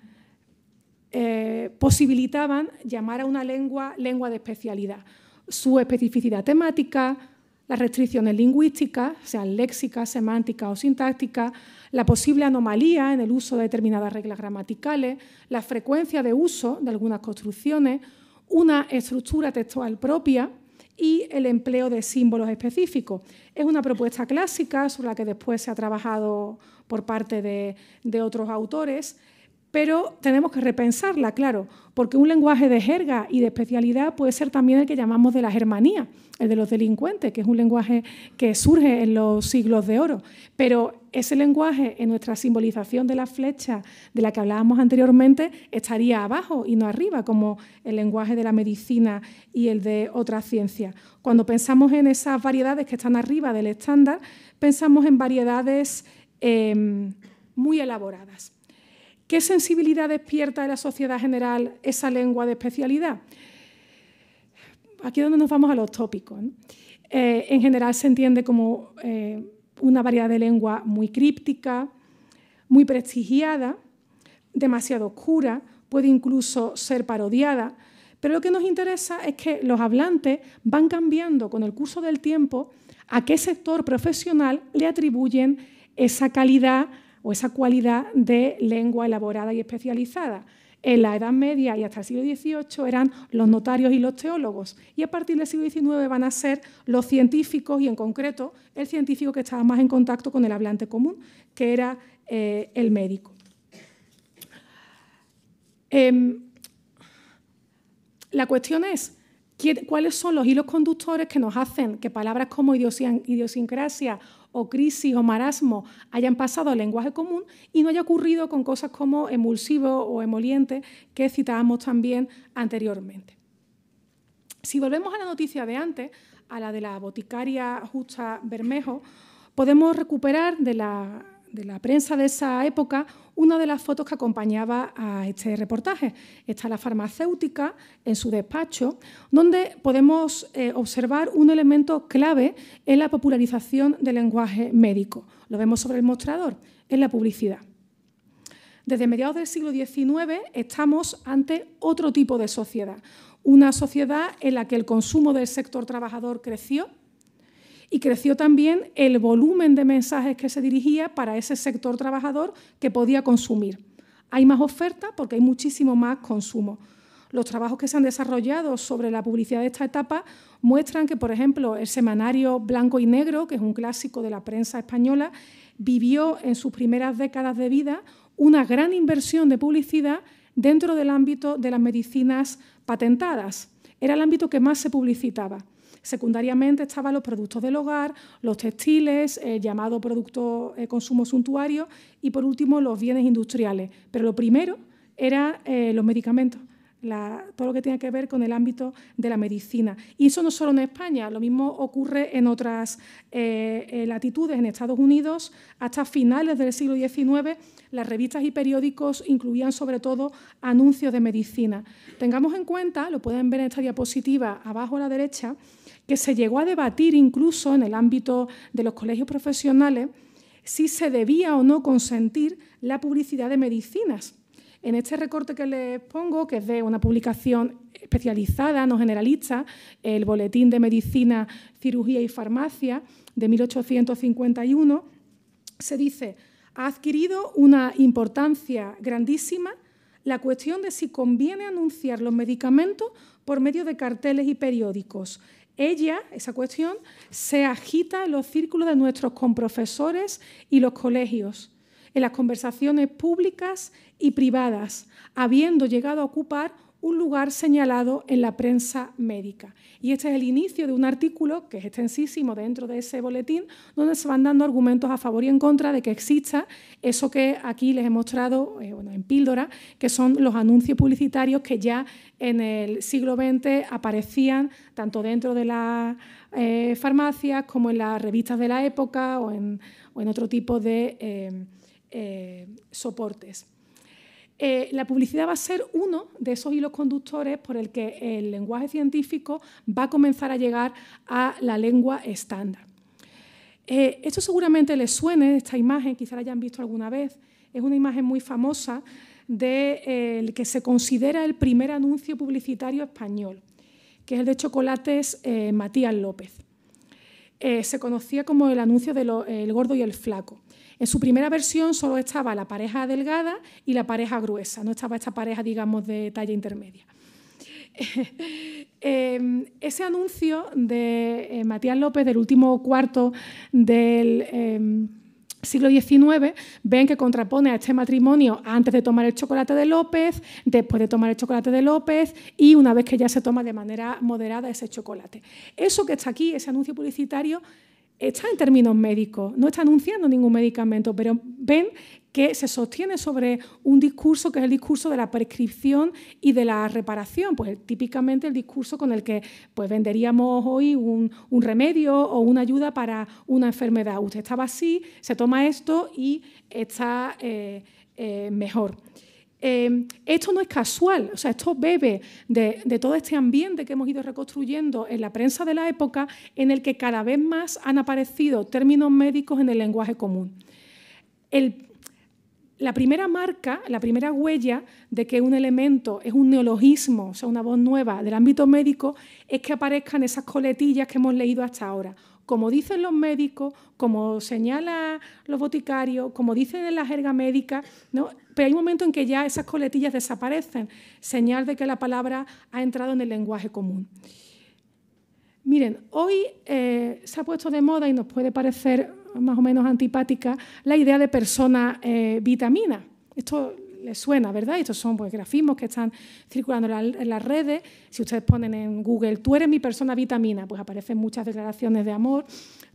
eh, posibilitaban llamar a una lengua lengua de especialidad. Su especificidad temática, las restricciones lingüísticas, sean léxicas, semánticas o sintácticas, la posible anomalía en el uso de determinadas reglas gramaticales, la frecuencia de uso de algunas construcciones una estructura textual propia y el empleo de símbolos específicos. Es una propuesta clásica sobre la que después se ha trabajado por parte de, otros autores pero tenemos que repensarla, claro, porque un lenguaje de jerga y de especialidad puede ser también el que llamamos de la germanía, el de los delincuentes, que es un lenguaje que surge en los siglos de oro. Pero ese lenguaje en nuestra simbolización de la flecha de la que hablábamos anteriormente estaría abajo y no arriba, como el lenguaje de la medicina y el de otras ciencias. Cuando pensamos en esas variedades que están arriba del estándar, pensamos en variedades eh, muy elaboradas. ¿Qué sensibilidad despierta en la sociedad general esa lengua de especialidad? Aquí es donde nos vamos a los tópicos. Eh, en general se entiende como eh, una variedad de lengua muy críptica, muy prestigiada, demasiado oscura, puede incluso ser parodiada, pero lo que nos interesa es que los hablantes van cambiando con el curso del tiempo a qué sector profesional le atribuyen esa calidad o esa cualidad de lengua elaborada y especializada. En la Edad Media y hasta el siglo XVIII eran los notarios y los teólogos, y a partir del siglo XIX van a ser los científicos y en concreto el científico que estaba más en contacto con el hablante común, que era eh, el médico. Em, la cuestión es, ¿cuáles son los hilos conductores que nos hacen que palabras como idiosincrasia o crisis o marasmo hayan pasado al lenguaje común y no haya ocurrido con cosas como emulsivo o emoliente que citábamos también anteriormente. Si volvemos a la noticia de antes, a la de la boticaria Justa Bermejo, podemos recuperar de la de la prensa de esa época una de las fotos que acompañaba a este reportaje. Está la farmacéutica en su despacho, donde podemos eh, observar un elemento clave en la popularización del lenguaje médico. Lo vemos sobre el mostrador, en la publicidad. Desde mediados del siglo XIX estamos ante otro tipo de sociedad, una sociedad en la que el consumo del sector trabajador creció y creció también el volumen de mensajes que se dirigía para ese sector trabajador que podía consumir. Hay más oferta porque hay muchísimo más consumo. Los trabajos que se han desarrollado sobre la publicidad de esta etapa muestran que, por ejemplo, el semanario Blanco y Negro, que es un clásico de la prensa española, vivió en sus primeras décadas de vida una gran inversión de publicidad dentro del ámbito de las medicinas patentadas. Era el ámbito que más se publicitaba. Secundariamente estaban los productos del hogar, los textiles, el eh, llamado producto eh, consumo suntuario y por último los bienes industriales. Pero lo primero eran eh, los medicamentos. todo lo que tiene que ver con el ámbito de la medicina. Y eso no solo en España, lo mismo ocurre en otras latitudes, en Estados Unidos, hasta finales del siglo XIX, las revistas y periódicos incluían sobre todo anuncios de medicina. Tengamos en cuenta, lo pueden ver en esta diapositiva abajo a la derecha, que se llegó a debatir incluso en el ámbito de los colegios profesionales si se debía o no consentir la publicidad de medicinas. En este recorte que les pongo, que es de una publicación especializada, no generalista, el Boletín de Medicina, Cirugía y Farmacia de 1851, se dice, ha adquirido una importancia grandísima la cuestión de si conviene anunciar los medicamentos por medio de carteles y periódicos, ella, esa cuestión, se agita en los círculos de nuestros comprofesores y los colegios, en las conversaciones públicas y privadas, habiendo llegado a ocupar un lugar señalado en la prensa médica. Y este es el inicio de un artículo que es extensísimo dentro de ese boletín, donde se van dando argumentos a favor y en contra de que exista eso que aquí les he mostrado eh, en píldora, que son los anuncios publicitarios que ya en el siglo XX aparecían tanto dentro de las eh, farmacias como en las revistas de la época o en, otro tipo de eh, soportes. Eh, la publicidad va a ser uno de esos hilos conductores por el que el lenguaje científico va a comenzar a llegar a la lengua estándar. Eh, esto seguramente les suene, esta imagen, quizá la hayan visto alguna vez, es una imagen muy famosa del de, eh, que se considera el primer anuncio publicitario español, que es el de chocolates Matías López. se conocía como el anuncio del gordo y el flaco. En su primera versión solo estaba la pareja delgada y la pareja gruesa, no estaba esta pareja, digamos, de talla intermedia. *laughs* Em, ese anuncio de eh, Matías López del último cuarto del em, siglo XIX, ven que contrapone a este matrimonio antes de tomar el chocolate de López, después de tomar el chocolate de López y una vez que ya se toma de manera moderada ese chocolate. Eso que está aquí, ese anuncio publicitario, está en términos médicos, no está anunciando ningún medicamento, pero ven que se sostiene sobre un discurso que es el discurso de la prescripción y de la reparación, pues típicamente el discurso con el que pues, venderíamos hoy un, remedio o una ayuda para una enfermedad. Usted estaba así, se toma esto y está eh, eh, mejor. Em, esto no es casual, o sea, esto bebe de, todo este ambiente que hemos ido reconstruyendo en la prensa de la época, en el que cada vez más han aparecido términos médicos en el lenguaje común. la primera marca, la primera huella de que un elemento es un neologismo, o sea, una voz nueva del ámbito médico, es que aparezcan esas coletillas que hemos leído hasta ahora como dicen los médicos, como señalan los boticarios, como dicen en la jerga médica, pero hay un momento en que ya esas coletillas desaparecen, señal de que la palabra ha entrado en el lenguaje común. Miren, hoy eh, se ha puesto de moda y nos puede parecer más o menos antipática la idea de persona eh, vitamina. Esto les suena, ¿verdad? estos son pues, grafismos que están circulando en las redes. Si ustedes ponen en Google, tú eres mi persona vitamina, pues aparecen muchas declaraciones de amor.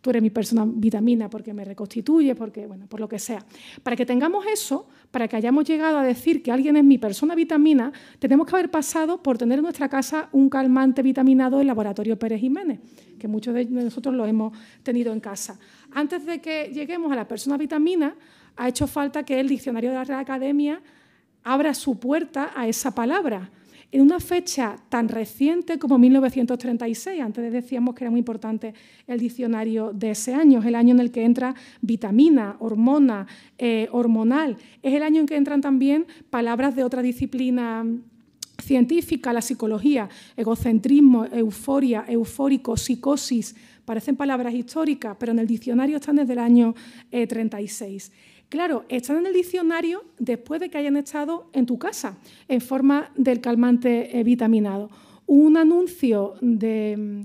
Tú eres mi persona vitamina porque me reconstituye, porque, bueno, por lo que sea. Para que tengamos eso, para que hayamos llegado a decir que alguien es mi persona vitamina, tenemos que haber pasado por tener en nuestra casa un calmante vitaminado del laboratorio Pérez Jiménez, que muchos de nosotros lo hemos tenido en casa. Antes de que lleguemos a la persona vitamina, ha hecho falta que el diccionario de la Real Academia abra su puerta a esa palabra. En una fecha tan reciente como 1936, antes decíamos que era muy importante el diccionario de ese año, es el año en el que entra vitamina, hormona, eh, hormonal, es el año en que entran también palabras de otra disciplina científica, la psicología, egocentrismo, euforia, eufórico, psicosis, parecen palabras históricas, pero en el diccionario están desde el año 36. Eh, Claro, están en el diccionario después de que hayan estado en tu casa, en forma del calmante eh, vitaminado. Un anuncio de, mm,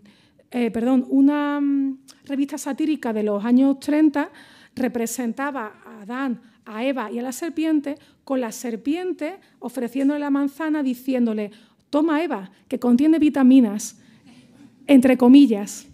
eh, perdón, una mm, revista satírica de los años 30 representaba a Adán, a Eva y a la serpiente con la serpiente ofreciéndole la manzana diciéndole, toma Eva, que contiene vitaminas, entre comillas.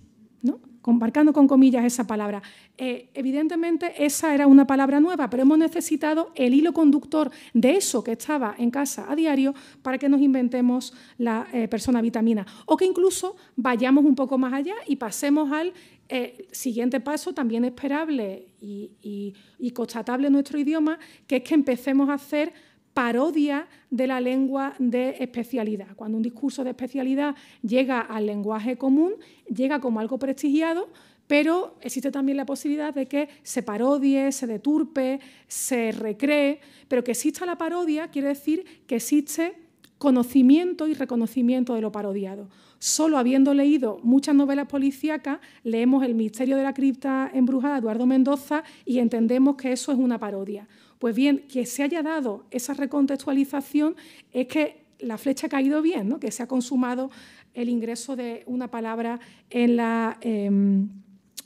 Comparcando con comillas esa palabra. Eh, evidentemente esa era una palabra nueva, pero hemos necesitado el hilo conductor de eso que estaba en casa a diario para que nos inventemos la eh, persona vitamina. O que incluso vayamos un poco más allá y pasemos al eh, siguiente paso también esperable y, y, y constatable en nuestro idioma, que es que empecemos a hacer parodia de la lengua de especialidad. Cuando un discurso de especialidad llega al lenguaje común, llega como algo prestigiado, pero existe también la posibilidad de que se parodie, se deturpe, se recree, pero que exista la parodia quiere decir que existe conocimiento y reconocimiento de lo parodiado. Solo habiendo leído muchas novelas policíacas, leemos El misterio de la cripta embrujada de Eduardo Mendoza y entendemos que eso es una parodia. Pues bien, que se haya dado esa recontextualización es que la flecha ha caído bien, que se ha consumado el ingreso de una palabra en la em,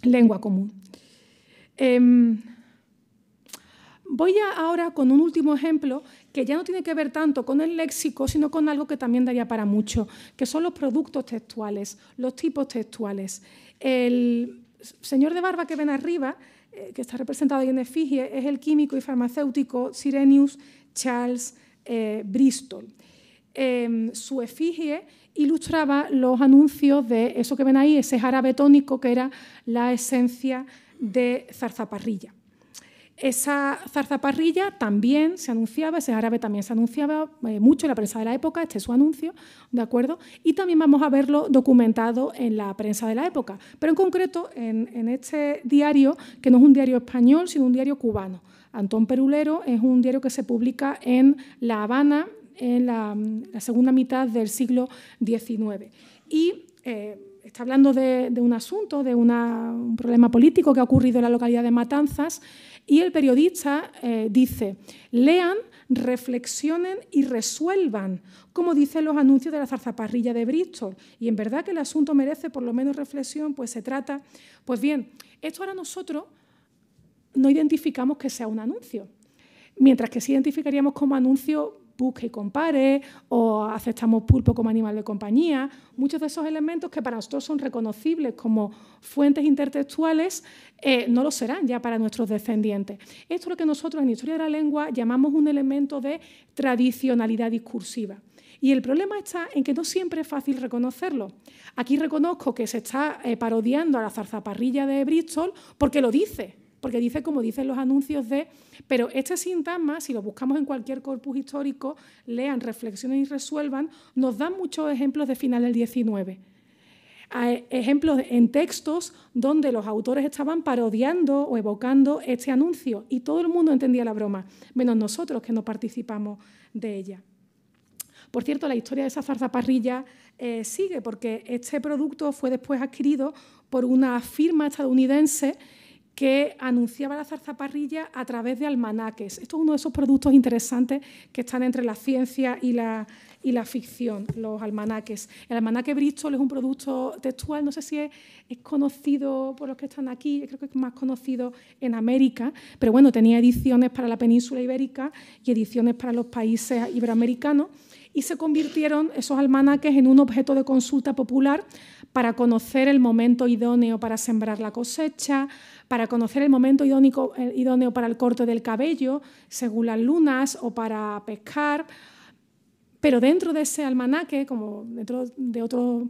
lengua común. Em, Voy ahora con un último ejemplo que ya no tiene que ver tanto con el léxico, sino con algo que también daría para mucho, que son los productos textuales, los tipos textuales. El señor de barba que ven arriba, eh, que está representado ahí en efigie, es el químico y farmacéutico Sirenius Charles eh, Bristol. Em, su efigie ilustraba los anuncios de eso que ven ahí, ese jarabe tónico que era la esencia de zarzaparrilla. Esa zarzaparrilla también se anunciaba, ese árabe también se anunciaba eh, mucho en la prensa de la época, este es su anuncio, ¿de acuerdo? Y también vamos a verlo documentado en la prensa de la época, pero en concreto en, este diario, que no es un diario español, sino un diario cubano. Antón Perulero es un diario que se publica en La Habana en la, segunda mitad del siglo XIX. Y eh, está hablando de, un asunto, de un problema político que ha ocurrido en la localidad de Matanzas y el periodista eh, dice, lean, reflexionen y resuelvan, como dicen los anuncios de la zarzaparrilla de Bristol. Y en verdad que el asunto merece por lo menos reflexión, pues se trata. Pues bien, esto ahora nosotros no identificamos que sea un anuncio, mientras que sí identificaríamos como anuncio busque y compare, o aceptamos pulpo como animal de compañía, muchos de esos elementos que para nosotros son reconocibles como fuentes intertextuales, eh, no lo serán ya para nuestros descendientes. Esto es lo que nosotros en Historia de la Lengua llamamos un elemento de tradicionalidad discursiva. Y el problema está en que no siempre es fácil reconocerlo. Aquí reconozco que se está eh, parodiando a la zarzaparrilla de Bristol porque lo dice porque dice como dicen los anuncios de, pero este sintagma, si lo buscamos en cualquier corpus histórico, lean, reflexionen y resuelvan, nos dan muchos ejemplos de final del XIX. Hay ejemplos en textos donde los autores estaban parodiando o evocando este anuncio y todo el mundo entendía la broma, menos nosotros que no participamos de ella. Por cierto, la historia de esa zarzaparrilla eh, sigue porque este producto fue después adquirido por una firma estadounidense que anunciaba la zarzaparrilla a través de almanaques. Esto es uno de esos productos interesantes que están entre la ciencia y la, ficción, los almanaques. El almanaque Bristol es un producto textual, no sé si es, es, conocido por los que están aquí, creo que es más conocido en América, pero bueno, tenía ediciones para la península ibérica y ediciones para los países iberoamericanos y se convirtieron esos almanaques en un objeto de consulta popular para conocer el momento idóneo para sembrar la cosecha, para conocer el momento eh, idóneo para el corte del cabello, según las lunas, o para pescar. Pero dentro de ese almanaque, como dentro de otros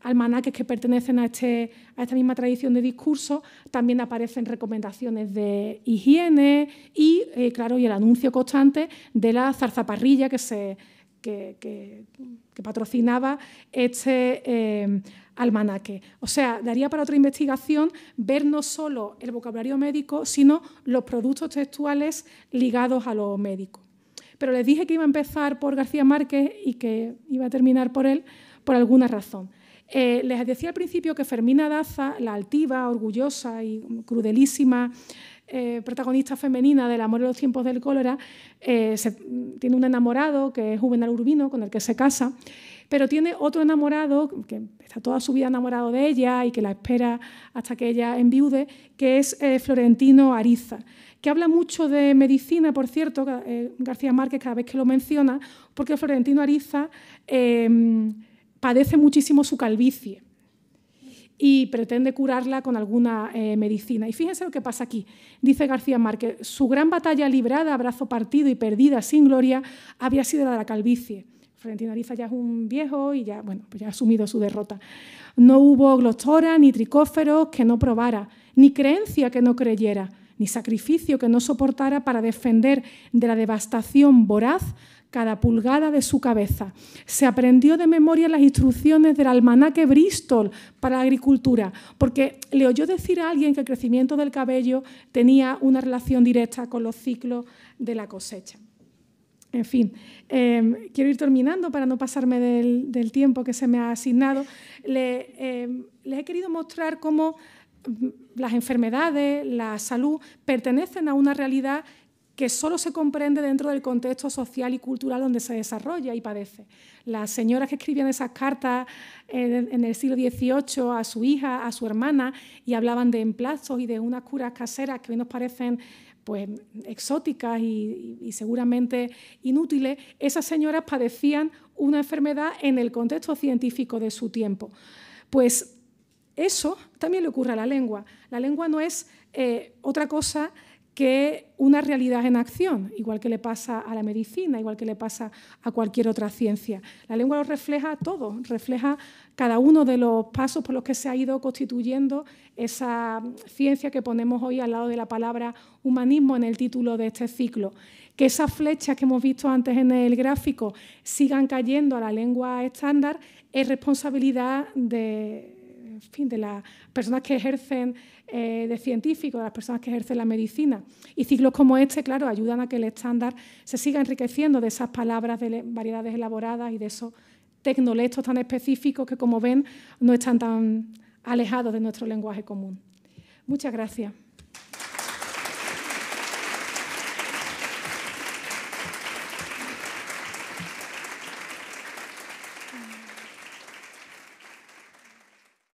almanaques que pertenecen a, este, a esta misma tradición de discurso, también aparecen recomendaciones de higiene y, eh, claro, y el anuncio constante de la zarzaparrilla que se, que, patrocinaba este eh, almanaque. O sea, daría para otra investigación ver no solo el vocabulario médico, sino los productos textuales ligados a lo médico. Pero les dije que iba a empezar por García Márquez y que iba a terminar por él por alguna razón. Eh, les decía al principio que Fermina Daza, la altiva, orgullosa y crudelísima eh, protagonista femenina del amor en los tiempos del cólera, eh, tiene un enamorado que es Juvenal Urbino, con el que se casa, pero tiene otro enamorado que está toda su vida enamorado de ella y que la espera hasta que ella enviude, que es eh, Florentino Ariza que habla mucho de medicina, por cierto, García Márquez cada vez que lo menciona, porque Florentino Ariza em, padece muchísimo su calvicie y pretende curarla con alguna eh, medicina. Y fíjense lo que pasa aquí. Dice García Márquez, su gran batalla librada, brazo partido y perdida sin gloria, había sido la de la calvicie. Florentino Ariza ya es un viejo y ya, bueno, pues ya ha asumido su derrota. No hubo glotora ni tricóferos que no probara, ni creencia que no creyera, ni sacrificio que no soportara para defender de la devastación voraz cada pulgada de su cabeza. Se aprendió de memoria las instrucciones del almanaque Bristol para la agricultura, porque le oyó decir a alguien que el crecimiento del cabello tenía una relación directa con los ciclos de la cosecha. En fin, em, quiero ir terminando para no pasarme del, tiempo que se me ha asignado. Em, les he querido mostrar cómo mm, las enfermedades, la salud, pertenecen a una realidad que solo se comprende dentro del contexto social y cultural donde se desarrolla y padece. Las señoras que escribían esas cartas en, el siglo XVIII a su hija, a su hermana, y hablaban de emplazos y de unas curas caseras que hoy nos parecen pues, exóticas y, seguramente inútiles, esas señoras padecían una enfermedad en el contexto científico de su tiempo. Pues eso también le ocurre a la lengua. La lengua no es eh, otra cosa que una realidad en acción, igual que le pasa a la medicina, igual que le pasa a cualquier otra ciencia. La lengua lo refleja todo, refleja cada uno de los pasos por los que se ha ido constituyendo esa ciencia que ponemos hoy al lado de la palabra humanismo en el título de este ciclo. Que esas flechas que hemos visto antes en el gráfico sigan cayendo a la lengua estándar es responsabilidad de, fin, de las personas que ejercen eh, de científicos, de las personas que ejercen la medicina. Y ciclos como este, claro, ayudan a que el estándar se siga enriqueciendo de esas palabras, de variedades elaboradas y de esos tecnolectos tan específicos que, como ven, no están tan alejados de nuestro lenguaje común. Muchas gracias.